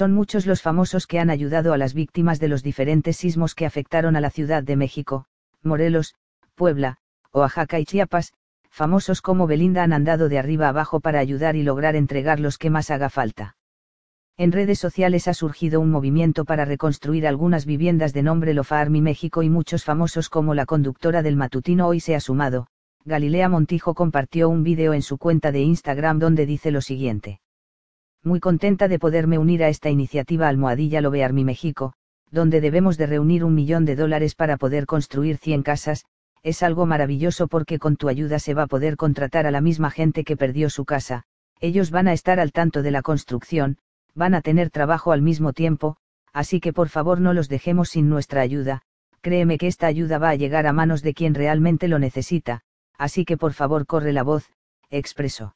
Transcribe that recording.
son muchos los famosos que han ayudado a las víctimas de los diferentes sismos que afectaron a la Ciudad de México, Morelos, Puebla, Oaxaca y Chiapas, famosos como Belinda han andado de arriba abajo para ayudar y lograr entregar los que más haga falta. En redes sociales ha surgido un movimiento para reconstruir algunas viviendas de nombre Lofarmi México y muchos famosos como la conductora del matutino hoy se ha sumado. Galilea Montijo compartió un vídeo en su cuenta de Instagram donde dice lo siguiente muy contenta de poderme unir a esta iniciativa almohadilla Love mi México, donde debemos de reunir un millón de dólares para poder construir 100 casas, es algo maravilloso porque con tu ayuda se va a poder contratar a la misma gente que perdió su casa, ellos van a estar al tanto de la construcción, van a tener trabajo al mismo tiempo, así que por favor no los dejemos sin nuestra ayuda, créeme que esta ayuda va a llegar a manos de quien realmente lo necesita, así que por favor corre la voz, expreso.